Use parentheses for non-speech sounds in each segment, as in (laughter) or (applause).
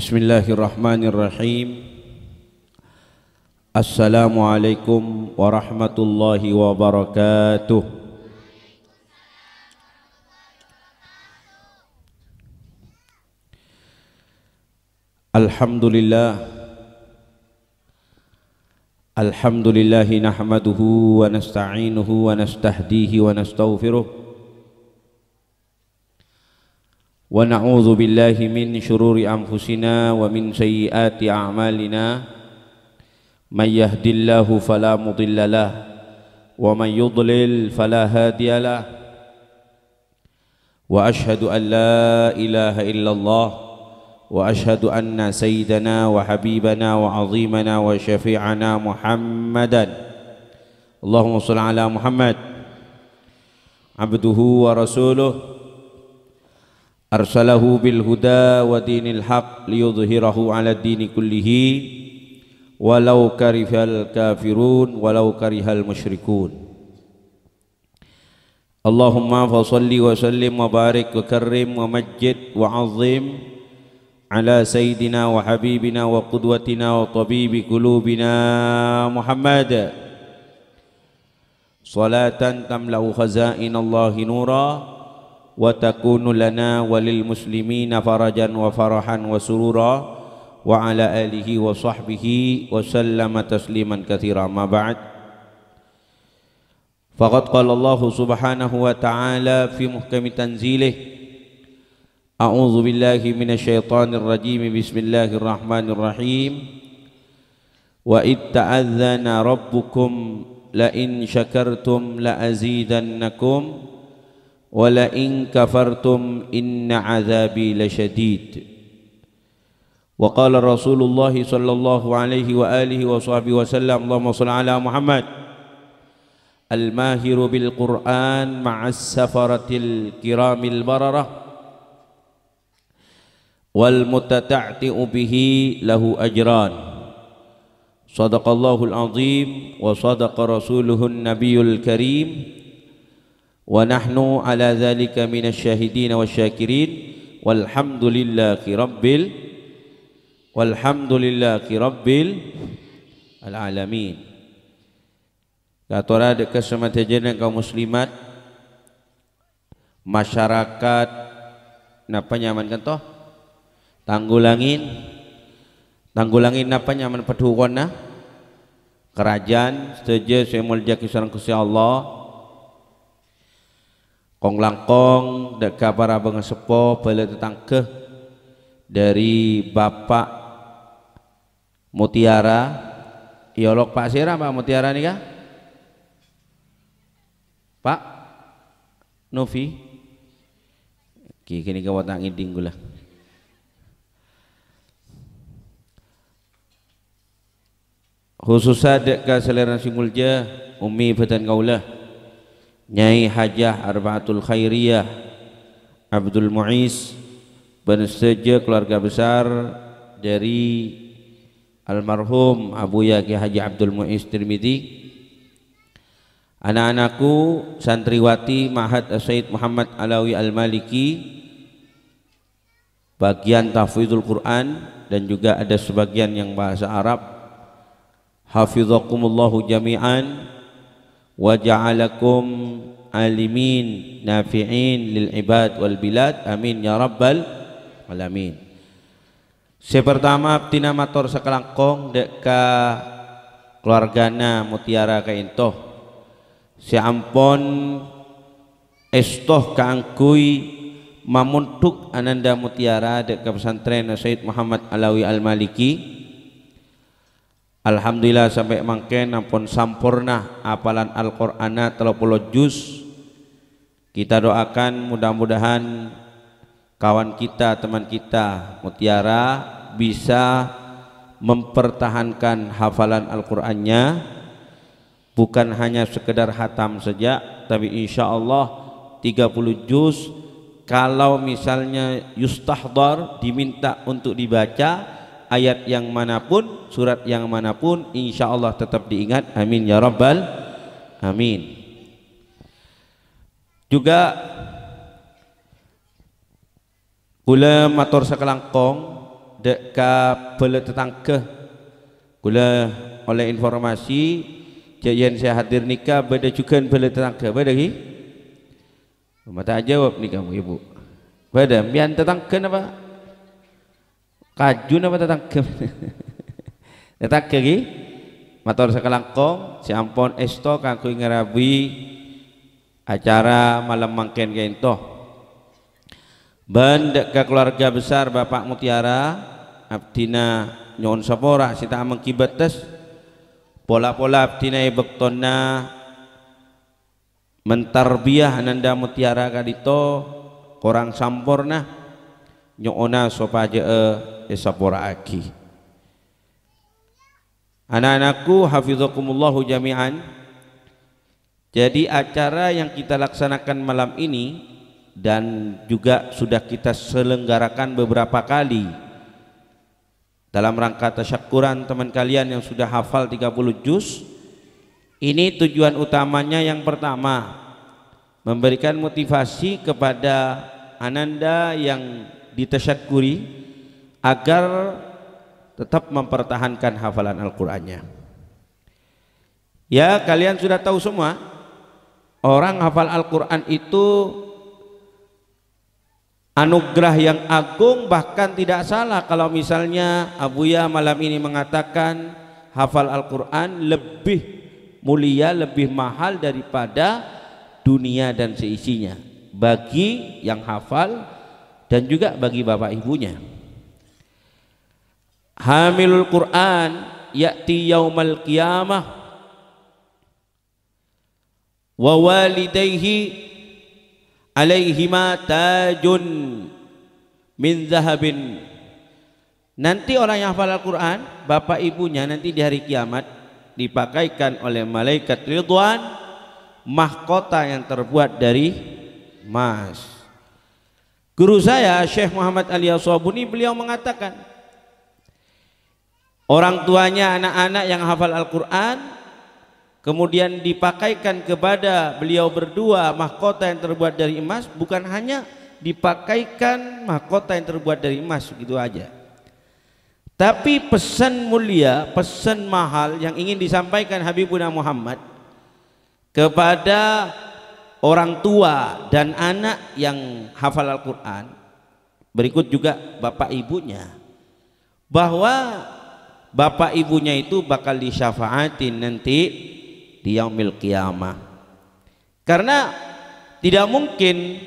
بسم الله الرحمن الرحيم السلام عليكم ورحمة الله وبركاته الحمد لله الحمد لله نحمده ونستعينه ونستهديه ونستغفره ونعوذ بالله من شرور أنفسنا ومن سيئات أعمالنا من يهد الله فلا مضل له ومن يضلل فلا هادي له وأشهد أن لا إله إلا الله وأشهد أن سيدنا وحبيبنا وعظيمنا وشفيعنا محمدا اللهم صل على محمد عبده ورسوله arsalahu bil huda wa dinil haq liyudhhirahu ala dini kullihi walau karihal kafirun walau karihal musyrikun Allahumma fa salli wa sallim wa barik wa karrim wa majjid wa azim على سيدنا وحبيبنا وقدوتنا وطبيب قلوبنا محمد صلاة تملأ خزائن الله نورا وتكون لنا وللمسلمين فرجا وفرحا وسرورا وعلى آله وصحبه وسلم تسليما كثيرا ما بعد فقد قال الله سبحانه وتعالى في محكم تنزيله أعوذ بالله من الشيطان الرجيم بسم الله الرحمن الرحيم وإذ تأذن ربكم لئن شكرتم لأزيدنكم ولئن كفرتم إن عذابي لشديد وقال رسول الله صلى الله عليه وآله وصحبه وسلم اللهم صل على محمد الماهر بالقرآن مع السفرة الكرام البررة والمتتعتئ به له أجران صدق الله العظيم وصدق رسوله النبي الكريم wa nahnu kaum muslimat masyarakat napa nyaman kan toh tanggulangin tanggulangin napa nyaman petukona kerajaan setuju saya seorang kisah Allah kong langkong deka para bengesepo bela tetangke dari bapak mutiara iolog ya, pak sira pak mutiara nih kah pak Novi kini kau tak ngiding gula khususnya dek ka selera simulja umi badan kaulah Nyai Hajah Arbaatul Khairiyah Abdul Muiz bin Seje keluarga besar dari almarhum Abu Yaki Haji Abdul Muiz Tirmidzi anak-anakku santriwati Mahat Said Muhammad Alawi Al-Maliki bagian tafwidul Quran dan juga ada sebagian yang bahasa Arab hafizakumullahu jami'an nafi'in lil ibad wal bilad amin ya rabbal alamin saya pertama tina matur sakalangkong dek ka keluargana mutiara ka intoh saya ampon estoh ka angkui mamuntuk ananda mutiara dek ka pesantren Said Muhammad Alawi Al Maliki Alhamdulillah sampai mangke nampun sampurna apalan al telah 30 juz. Kita doakan mudah-mudahan kawan kita, teman kita Mutiara bisa mempertahankan hafalan Al-Qur'annya bukan hanya sekedar hatam saja tapi insya Allah 30 juz kalau misalnya yustahdar diminta untuk dibaca ayat yang manapun surat yang manapun insya Allah tetap diingat amin ya rabbal amin juga kula matur sekelangkong dek ka tetangke kula oleh informasi jajan saya hadir nikah beda juga bela tetangke beda ki mata jawab nih kamu ibu beda mian tetangke apa kajun apa datang ke datang (laughs) kiri motor sekelangkong si ampon esto kaku ngerabi acara malam mangken toh. bandek ke keluarga besar bapak mutiara abdina nyon sapora sita mengkibetes, pola-pola abdina ibektona e mentarbiah nanda mutiara kadito korang sampurna nyona sopaje eh, ya sapura aki anak-anakku hafizhukumullahu jami'an jadi acara yang kita laksanakan malam ini dan juga sudah kita selenggarakan beberapa kali dalam rangka tasyakuran teman kalian yang sudah hafal 30 juz ini tujuan utamanya yang pertama memberikan motivasi kepada ananda yang ditasyakuri agar tetap mempertahankan hafalan Al-Qur'annya. Ya, kalian sudah tahu semua, orang hafal Al-Qur'an itu anugerah yang agung bahkan tidak salah kalau misalnya Abuya malam ini mengatakan hafal Al-Qur'an lebih mulia, lebih mahal daripada dunia dan seisinya bagi yang hafal dan juga bagi bapak ibunya hamilul Quran ya'ti yaumal qiyamah wa walidayhi alaihima tajun min zahabin nanti orang yang hafal Al-Quran bapak ibunya nanti di hari kiamat dipakaikan oleh malaikat Ridwan mahkota yang terbuat dari emas guru saya Syekh Muhammad Ali Aswabuni beliau mengatakan orang tuanya anak-anak yang hafal Al-Quran kemudian dipakaikan kepada beliau berdua mahkota yang terbuat dari emas bukan hanya dipakaikan mahkota yang terbuat dari emas gitu aja tapi pesan mulia, pesan mahal yang ingin disampaikan Habibuna Muhammad kepada orang tua dan anak yang hafal Al-Quran berikut juga bapak ibunya bahwa bapak ibunya itu bakal disyafaatin nanti di yaumil qiyamah karena tidak mungkin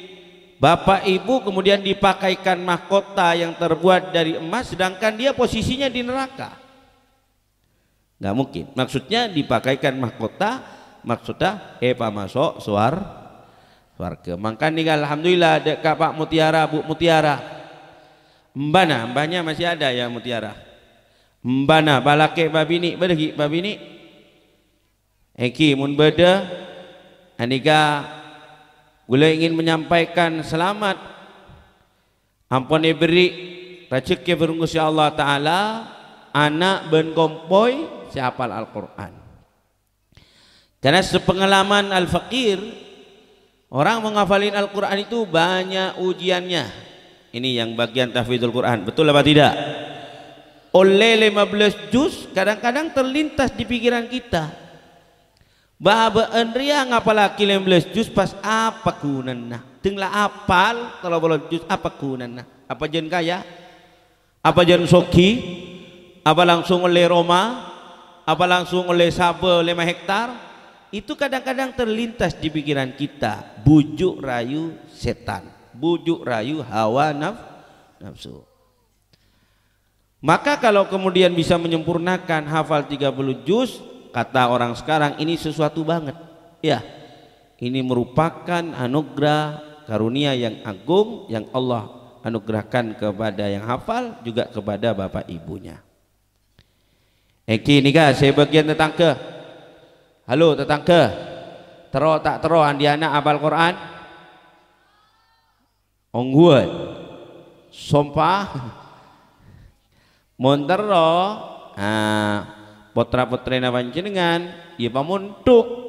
bapak ibu kemudian dipakaikan mahkota yang terbuat dari emas sedangkan dia posisinya di neraka nggak mungkin maksudnya dipakaikan mahkota maksudnya eh pak masuk suar warga makanya alhamdulillah dekat pak mutiara bu mutiara mbana mbanya masih ada ya mutiara Mbana balake babini badagi babini Eki mun beda Anika Gula ingin menyampaikan selamat Ampun beri rezeki berungus ya Allah Ta'ala Anak ben kompoi siapal Al-Quran Karena sepengalaman Al-Fakir Orang menghafalin Al-Quran itu banyak ujiannya Ini yang bagian tahfidul Quran Betul apa tidak? oleh 15 juz kadang-kadang terlintas di pikiran kita Andrea enriang apalagi 15 juz pas apa gunanya nah? tinggal apal kalau boleh juz apa gunanya nah? apa jen kaya apa jen soki apa langsung oleh Roma apa langsung oleh sabo 5 hektar itu kadang-kadang terlintas di pikiran kita bujuk rayu setan bujuk rayu hawa naf, nafsu maka kalau kemudian bisa menyempurnakan hafal 30 juz, kata orang sekarang ini sesuatu banget. Ya. Ini merupakan anugerah karunia yang agung yang Allah anugerahkan kepada yang hafal juga kepada bapak ibunya. Eki eh, kan saya bagian tetangga. Halo tetangga. Tero tak tero andi anak abal Quran. Ongguan. Sompah (laughs) Montero nah, potra potrena panjenengan ya pamuntuk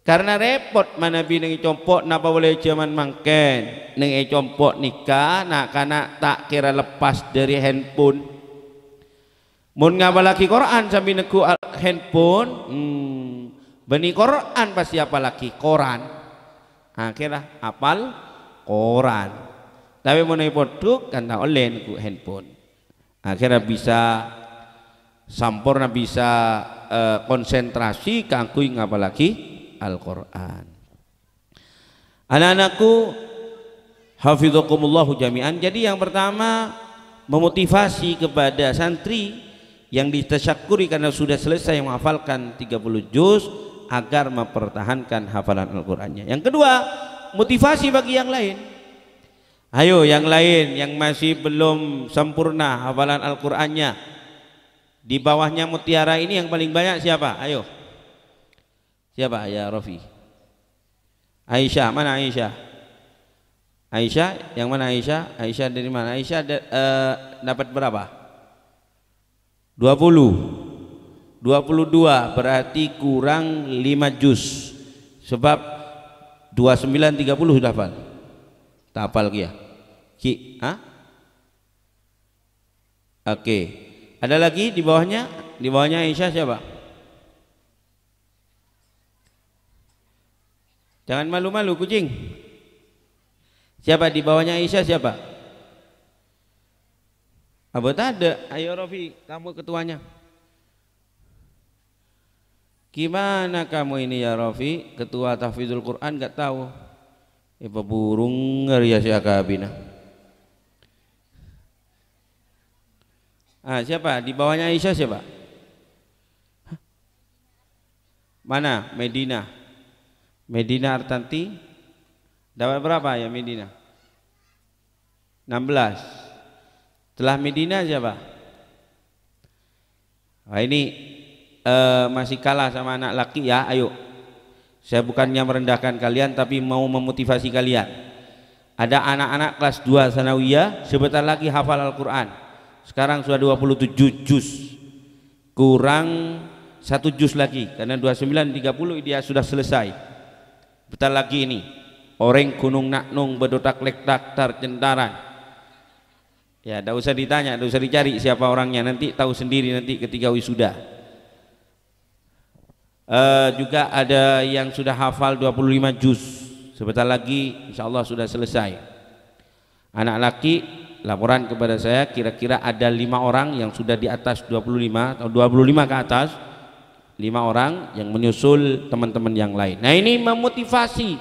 karena repot mana nang compok napa boleh zaman mangken nang compok nikah nak karena tak kira lepas dari handphone mun lagi Quran sambil neku handphone hmm, beni Quran pasti apa koran Quran, kira apal koran tapi mun podok kan tak oleh neku handphone akhirnya bisa sampurna bisa uh, konsentrasi kangku apalagi Al-Qur'an anak-anakku hafizakumullahu jami'an jadi yang pertama memotivasi kepada santri yang ditasyakuri karena sudah selesai menghafalkan 30 juz agar mempertahankan hafalan Al-Qur'annya yang kedua motivasi bagi yang lain Ayo yang lain yang masih belum sempurna hafalan Al-Qur'annya. Di bawahnya mutiara ini yang paling banyak siapa? Ayo. Siapa? Ya Rafi. Aisyah, mana Aisyah? Aisyah, yang mana Aisyah? Aisyah dari mana? Aisyah de, uh, dapat berapa? 20. 22 berarti kurang 5 juz. Sebab 29 30 sudah hafal tak apal ya ki ha? oke ada lagi di bawahnya di bawahnya Aisyah siapa jangan malu-malu kucing siapa di bawahnya Aisyah siapa Abu ah, ada ayo Rofi kamu ketuanya gimana kamu ini ya Rofi ketua Tafidul Quran enggak tahu Iba burung ngerias ya si Akabina? Ah, siapa? Di bawahnya Aisyah siapa? Mana? Medina. Medina Artanti dapat berapa ya Medina? 16. Setelah Medina siapa? Wah ini uh, masih kalah sama anak laki ya, ayo saya bukannya merendahkan kalian tapi mau memotivasi kalian. Ada anak-anak kelas 2 sanawiyah sebentar lagi hafal Al-Qur'an. Sekarang sudah 27 juz. Kurang satu juz lagi karena 29 30 dia sudah selesai. betul lagi ini orang Gunung naknung bedotak lektak tercendaran. Ya, tidak usah ditanya, tidak usah dicari siapa orangnya. Nanti tahu sendiri nanti ketika wisuda uh, juga ada yang sudah hafal 25 juz sebentar lagi insya Allah sudah selesai anak laki laporan kepada saya kira-kira ada lima orang yang sudah di atas 25 atau 25 ke atas lima orang yang menyusul teman-teman yang lain nah ini memotivasi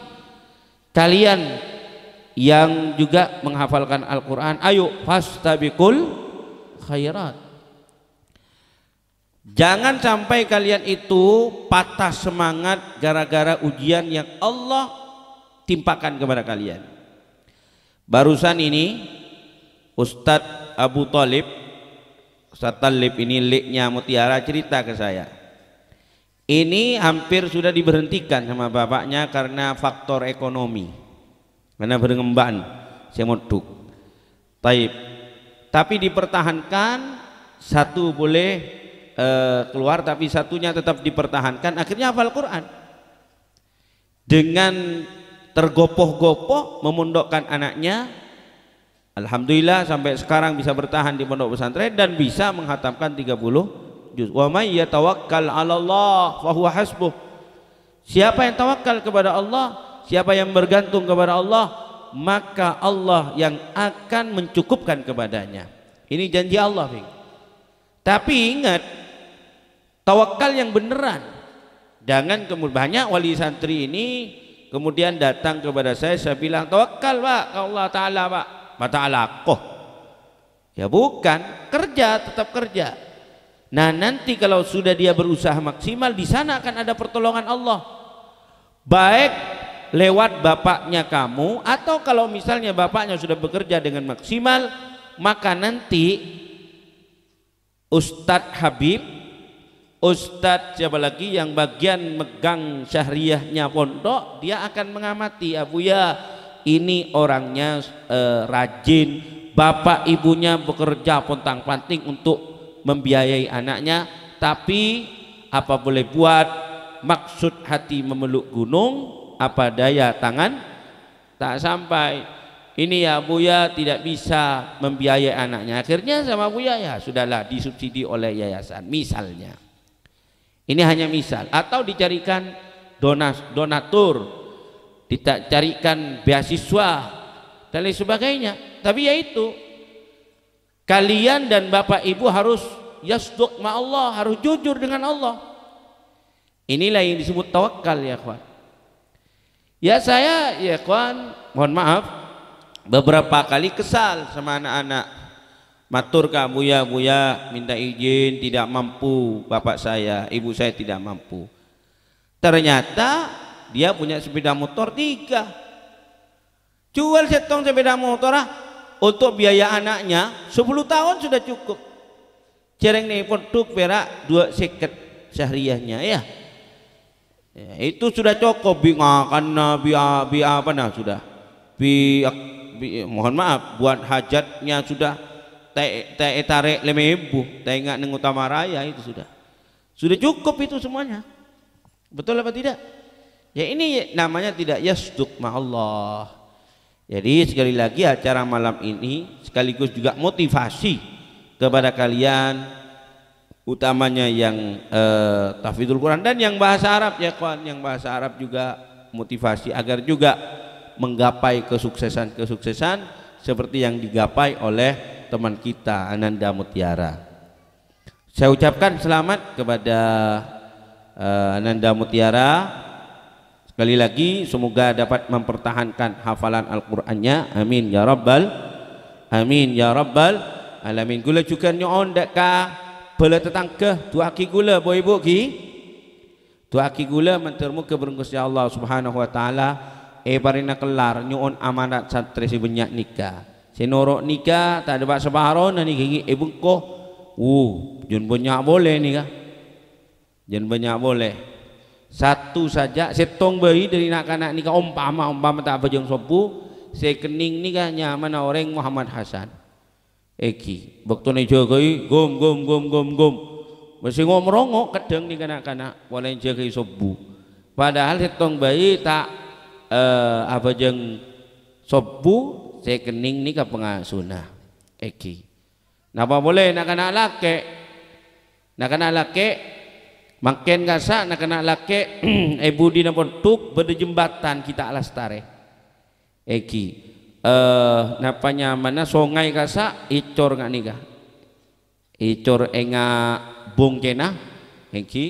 kalian yang juga menghafalkan Al-Quran ayo fastabikul khairat Jangan sampai kalian itu patah semangat gara-gara ujian yang Allah timpakan kepada kalian. Barusan ini Ustadz Abu Talib Ustadz Talib ini liknya mutiara cerita ke saya Ini hampir sudah diberhentikan sama bapaknya karena faktor ekonomi Karena berkembang mau Taib Tapi dipertahankan satu boleh Eh, keluar tapi satunya tetap dipertahankan akhirnya hafal Quran dengan tergopoh-gopoh memondokkan anaknya Alhamdulillah sampai sekarang bisa bertahan di pondok pesantren dan bisa menghatamkan 30 juz. Wa may yatawakkal 'ala Allah fa hasbuh. Siapa yang tawakal kepada Allah, siapa yang bergantung kepada Allah, maka Allah yang akan mencukupkan kepadanya. Ini janji Allah, Tapi ingat, Tawakal yang beneran. Jangan kemudian banyak wali santri ini kemudian datang kepada saya saya bilang tawakal Pak ke Allah taala Pak. mata taala kok. Ya bukan, kerja tetap kerja. Nah, nanti kalau sudah dia berusaha maksimal di sana akan ada pertolongan Allah. Baik lewat bapaknya kamu atau kalau misalnya bapaknya sudah bekerja dengan maksimal, maka nanti Ustadz Habib Ustadz siapa lagi yang bagian megang syahriyahnya pondok dia akan mengamati Abu ah, ya ini orangnya eh, rajin bapak ibunya bekerja pontang panting untuk membiayai anaknya tapi apa boleh buat maksud hati memeluk gunung apa daya tangan tak sampai ini ya Buya tidak bisa membiayai anaknya akhirnya sama Buya ya sudahlah disubsidi oleh yayasan misalnya ini hanya misal atau dicarikan donas, donatur, dicarikan beasiswa dan lain sebagainya. Tapi yaitu kalian dan Bapak Ibu harus yasduk ma Allah, harus jujur dengan Allah. Inilah yang disebut tawakal ya kawan. Ya saya ya kawan, mohon maaf beberapa kali kesal sama anak-anak Matur kamu ya Buya minta izin tidak mampu bapak saya, ibu saya tidak mampu. Ternyata dia punya sepeda motor tiga. Jual setong sepeda motor ah, untuk biaya anaknya 10 tahun sudah cukup. Cereng nih produk perak dua seket syahriahnya ya. ya itu sudah cukup bi ngakan bi, apa nah sudah bi mohon maaf buat hajatnya sudah Tak tarik lemebu tae nggak neng utama raya itu sudah sudah cukup itu semuanya betul apa tidak ya ini namanya tidak yasduk ma Allah jadi sekali lagi acara malam ini sekaligus juga motivasi kepada kalian utamanya yang eh, tafidul Quran dan yang bahasa Arab ya kawan yang bahasa Arab juga motivasi agar juga menggapai kesuksesan-kesuksesan seperti yang digapai oleh teman kita Ananda Mutiara saya ucapkan selamat kepada uh, Ananda Mutiara sekali lagi semoga dapat mempertahankan hafalan Al-Qur'annya amin ya rabbal amin ya rabbal alamin gula juga nyon dak ka bela tetangga tua aki gula boy ibu ki Tua aki gula mentermu ke ya Allah subhanahu wa taala e barina kelar nyuon amanat santri si banyak nikah Senoro nikah tak ada pak separo nani gigi ibu ko uh jun banyak boleh kah Jun banyak boleh. Satu saja setong bayi dari nak anak nikah umpama umpama tak apa jeng sopu. Sekening nikah nyaman orang Muhammad Hasan. Eki, waktu ni jagai gom gom gom gom gom. Masih ngomrongok kedeng ni anak anak boleh jagai sopu. Padahal setong bayi tak eh, apa jeng sopu teh kening ni kan pengasuna eki napa boleh nak kena laki, nak kena laki, makin gasa nak kena lake (clears throat) ibu di nampun tuk jembatan kita alastare, eki eh napanya mana sungai gasa icor ngak nikah icor enga bung kena eki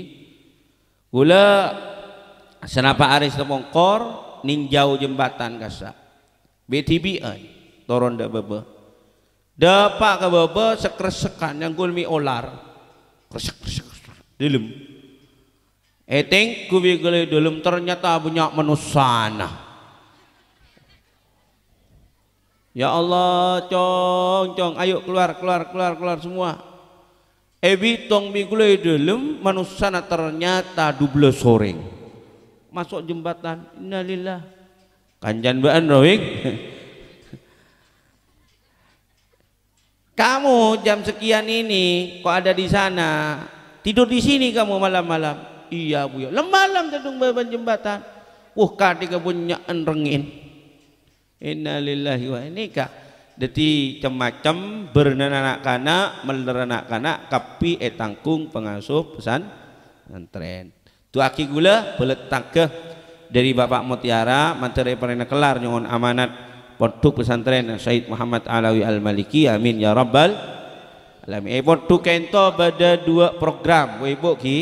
gula senapa aris temongkor ninjau jembatan gasa BTB an toron da baba dapat ke baba sekresekan yang gulmi olar kresek kresek dilem eting eh, kubi gele dilem ternyata punya manusana. Ya Allah, cong, cong, ayo keluar, keluar, keluar, keluar semua. Ebi eh, tong bigulai dalam manusana ternyata duble soring. Masuk jembatan, innalillah Panjan bahan rohik, Kamu jam sekian ini kok ada di sana? Tidur di sini kamu malam-malam. Iya bu ya. Lemalam tedung beban jembatan. Wah kadika punyaan enrengin. Innalillahi wa inika. Jadi macam-macam bernenak kanak melerenak kana, kapi etangkung eh, pengasuh pesan antren. Tu aki gula belet tangkeh dari Bapak Mutiara materi perena kelar nyuwun amanat Portu pesantren Said Muhammad Alawi Al-Maliki amin ya rabbal alamin eh Portuk kento pada dua program we ibu ki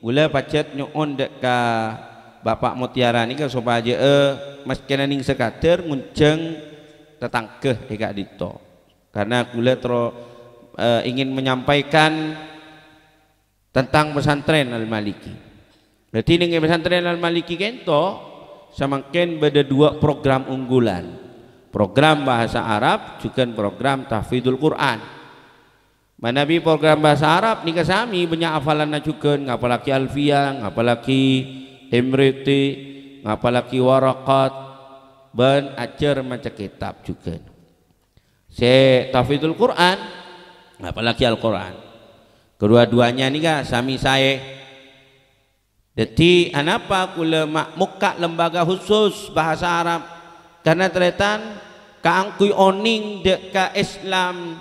gula pacet nyuwun dek Bapak Mutiara ni kan supaya aja eh mas kena ning sekater ngunceng tetangkeh eka dito karena gula tro eh, ingin menyampaikan tentang pesantren Al-Maliki berarti ini pesantren al-maliki kento samangken berada dua program unggulan program bahasa Arab juga program tahfidul Quran manabi program bahasa Arab nika sami banyak hafalan juga ngapalaki alfia ngapalaki imriti ngapalaki warakat ben ajar maca kitab juga se tahfidul Quran apalagi Al-Quran kedua-duanya nika sami saya jadi anapa kula muka lembaga khusus bahasa Arab karena ternyata kaangkui oning deka Islam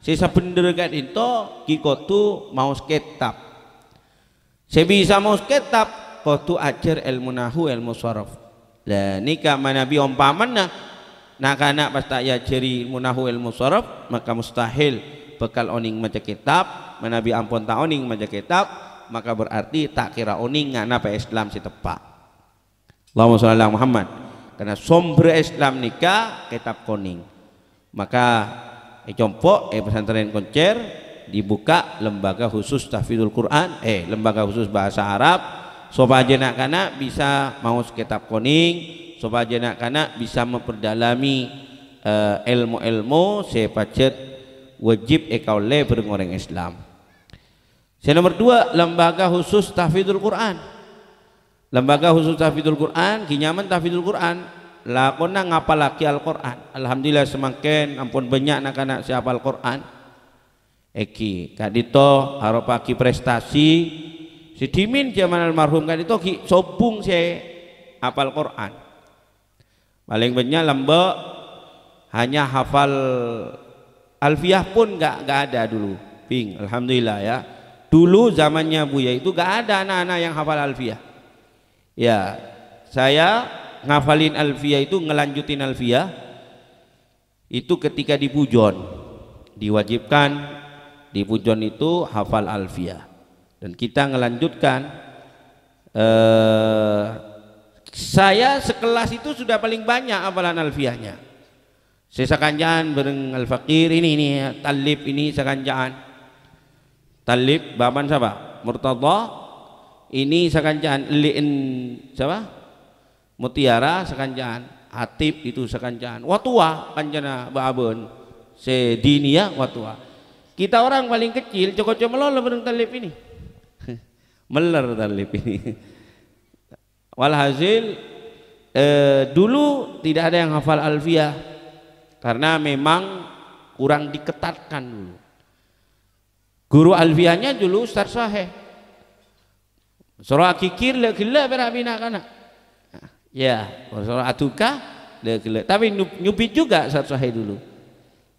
sisa pendudukan kan itu kikotu mau Saya sebisa mau sekitab kotu ajar ilmu nahu ilmu sorof lah nikah manabi ompaman nah nak kana pas tak yajari ilmu nahu ilmu maka mustahil bekal oning maca kitab manabi ampun tak oning maca kitab maka berarti tak kira oning oh, apa Islam si tepak Allahumma sholli Muhammad karena sombre Islam nikah kitab koning maka eh compok eh pesantren koncer dibuka lembaga khusus tahfidzul Quran eh lembaga khusus bahasa Arab sobajena kana bisa mau kitab koning sobajena kana bisa memperdalami eh, ilmu-ilmu uh, wajib ekau le bergoreng Islam yang nomor dua, lembaga khusus tahfidul Quran. Lembaga khusus tahfidul Quran, kinyaman tahfidul Quran. ngapa ngapalaki Al-Quran. Alhamdulillah semakin ampun banyak anak-anak siapa Al-Quran. Eki, kadito haropaki prestasi. Si Dimin zaman almarhum kadito ki sobung saya apal Quran. Paling banyak lembek hanya hafal alfiah pun gak gak ada dulu. Ping, alhamdulillah ya Dulu zamannya Buya itu gak ada anak-anak yang hafal alfiah. Ya, saya ngafalin alfiah itu ngelanjutin alfiah itu ketika di Pujon diwajibkan di Pujon itu hafal alfiah dan kita ngelanjutkan eh, saya sekelas itu sudah paling banyak hafalan alfiahnya saya sakanjaan bareng al-fakir ini ini talib ini sakanjaan Talib baban siapa? Murtadha ini sekanjaan liin siapa? Mutiara sekanjaan hatib itu sekanjaan watua panjana babon sedinia ya, watua kita orang paling kecil cocok melolo bareng talib ini (laughs) meler talib ini walhasil eh, dulu tidak ada yang hafal alfiah karena memang kurang diketatkan dulu Guru alfiahnya dulu Ustaz Sahih. Surah kikir le gila berabina kana. Ya, surah atuka le gila. Tapi nyubit juga Ustaz Sahih dulu.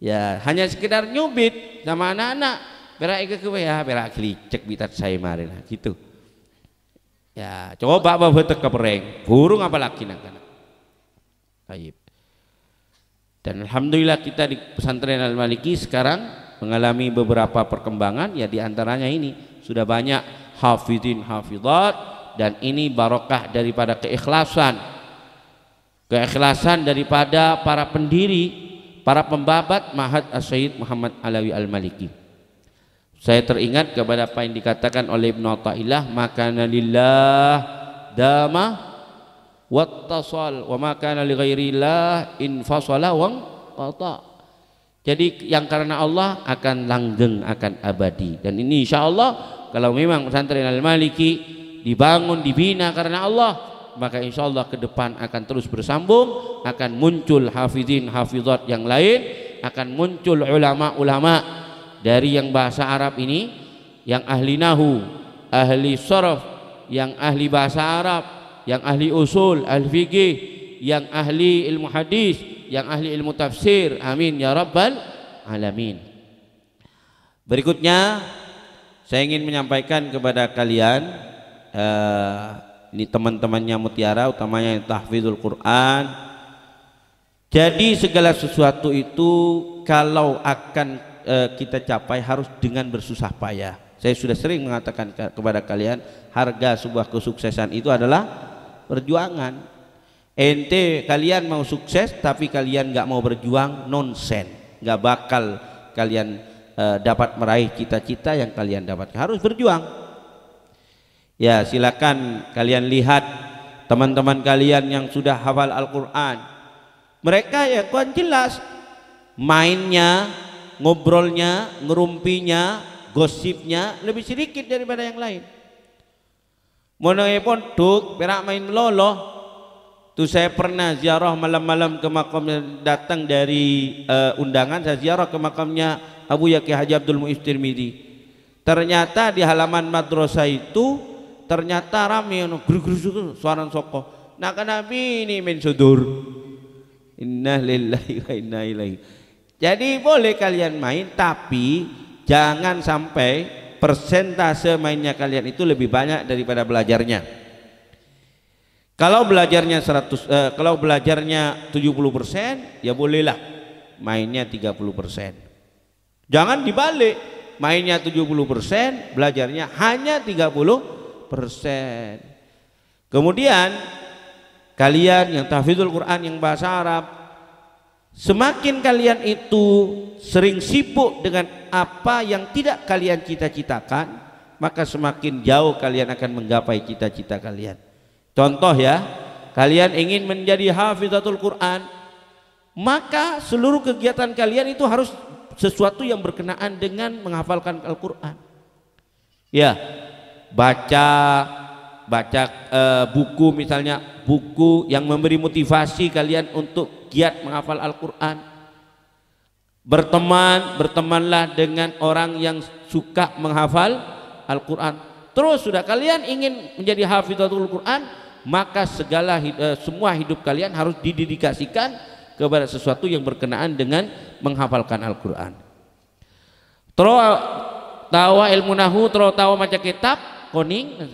Ya, hanya sekedar nyubit sama anak-anak. Berak ke kewe ya, ah, berak cek bitat saya marin gitu. Ya, coba apa betek pereng Burung apa laki nak kana. Baik. Dan alhamdulillah kita di pesantren Al Maliki sekarang mengalami beberapa perkembangan ya diantaranya ini sudah banyak hafidin hafidat dan ini barokah daripada keikhlasan keikhlasan daripada para pendiri para pembabat Mahat Asyid Muhammad Alawi Al-Maliki saya teringat kepada apa yang dikatakan oleh Ibn Ta'ilah makana lillah dama wattasal wa makana li ghairillah infasala wa qata' Jadi yang karena Allah akan langgeng, akan abadi. Dan ini insya Allah kalau memang pesantren Al Maliki dibangun, dibina karena Allah, maka insya Allah ke depan akan terus bersambung, akan muncul hafizin hafizat yang lain, akan muncul ulama-ulama dari yang bahasa Arab ini, yang ahli nahu, ahli sorof, yang ahli bahasa Arab, yang ahli usul, ahli fikih, yang ahli ilmu hadis, yang ahli ilmu tafsir. Amin ya rabbal alamin. Berikutnya saya ingin menyampaikan kepada kalian eh, ini teman-temannya mutiara utamanya yang tahfizul Quran. Jadi segala sesuatu itu kalau akan eh, kita capai harus dengan bersusah payah. Saya sudah sering mengatakan ke, kepada kalian harga sebuah kesuksesan itu adalah perjuangan ente kalian mau sukses tapi kalian nggak mau berjuang nonsen nggak bakal kalian e, dapat meraih cita-cita yang kalian dapat harus berjuang ya silakan kalian lihat teman-teman kalian yang sudah hafal Al-Quran mereka ya kan jelas mainnya ngobrolnya ngerumpinya gosipnya lebih sedikit daripada yang lain mau e pondok perak main meloloh tuh saya pernah ziarah malam-malam ke makamnya datang dari uh, undangan saya ziarah ke makamnya Abu Yaqi Haji Abdul Muiz Tirmidzi ternyata di halaman madrasah itu ternyata ramai, geru-geru suara soko nah kan nabi ini min sudur inna lillahi wa inna ilaihi jadi boleh kalian main tapi jangan sampai persentase mainnya kalian itu lebih banyak daripada belajarnya kalau belajarnya 100 eh, kalau belajarnya 70% ya bolehlah mainnya 30%. Jangan dibalik, mainnya 70%, belajarnya hanya 30%. Kemudian kalian yang tahfidzul Quran yang bahasa Arab semakin kalian itu sering sibuk dengan apa yang tidak kalian cita-citakan, maka semakin jauh kalian akan menggapai cita-cita kalian. Contoh ya, kalian ingin menjadi hafizatul Quran, maka seluruh kegiatan kalian itu harus sesuatu yang berkenaan dengan menghafalkan Al-Qur'an. Ya, baca baca e, buku misalnya buku yang memberi motivasi kalian untuk giat menghafal Al-Qur'an. Berteman, bertemanlah dengan orang yang suka menghafal Al-Qur'an. Terus sudah kalian ingin menjadi hafizatul Quran, maka segala eh, semua hidup kalian harus didedikasikan kepada sesuatu yang berkenaan dengan menghafalkan Al-Qur'an. Tro tawa ilmu nahu, tro tawa maca kitab, koning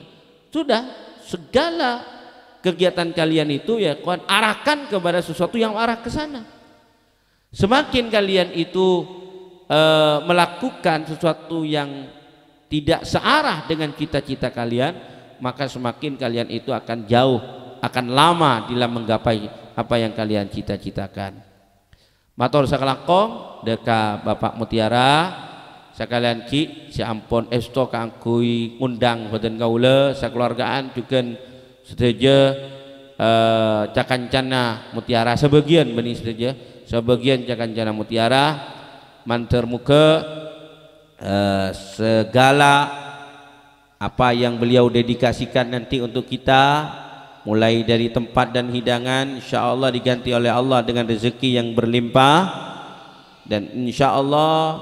sudah segala kegiatan kalian itu ya kawan arahkan kepada sesuatu yang arah ke sana. Semakin kalian itu e, melakukan sesuatu yang tidak searah dengan cita-cita kalian, maka semakin kalian itu akan jauh akan lama dalam menggapai apa yang kalian cita-citakan matur sakalakong deka bapak mutiara sekalian ki si ampun esto kangkui ngundang badan kaula sekeluargaan juga sedeje eh, cakancana mutiara sebagian benih sedeje sebagian cakancana mutiara manter muka eh, segala apa yang beliau dedikasikan nanti untuk kita mulai dari tempat dan hidangan insyaallah diganti oleh Allah dengan rezeki yang berlimpah dan insyaallah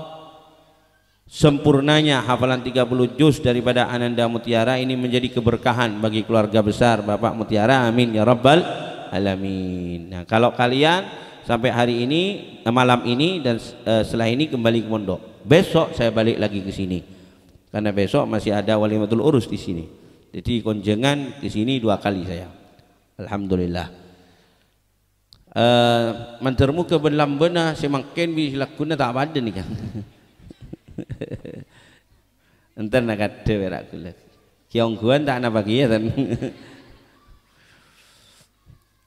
sempurnanya hafalan 30 juz daripada Ananda Mutiara ini menjadi keberkahan bagi keluarga besar Bapak Mutiara amin ya rabbal alamin nah kalau kalian sampai hari ini malam ini dan eh, setelah ini kembali ke pondok besok saya balik lagi ke sini karena besok masih ada walimatul urus di sini jadi konjengan di sini dua kali saya alhamdulillah uh, eh, mantermu ke belam bena semakin bisa lakuna tak ada nih kan (laughs) entar nak ada berak kulit kiongguan tak nak bagi ya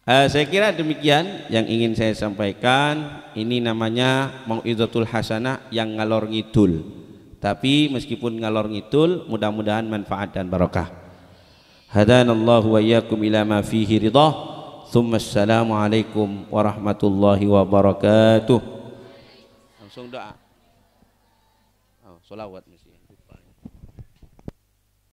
Uh, (laughs) saya kira demikian yang ingin saya sampaikan. Ini namanya Mau'idatul Hasanah yang ngalor ngidul. tapi meskipun ngalor ngitul mudah-mudahan manfaat dan barakah hadanallahu wa iyyakum ila ma fihi ridha thumma assalamu alaikum warahmatullahi wabarakatuh langsung doa oh, selawat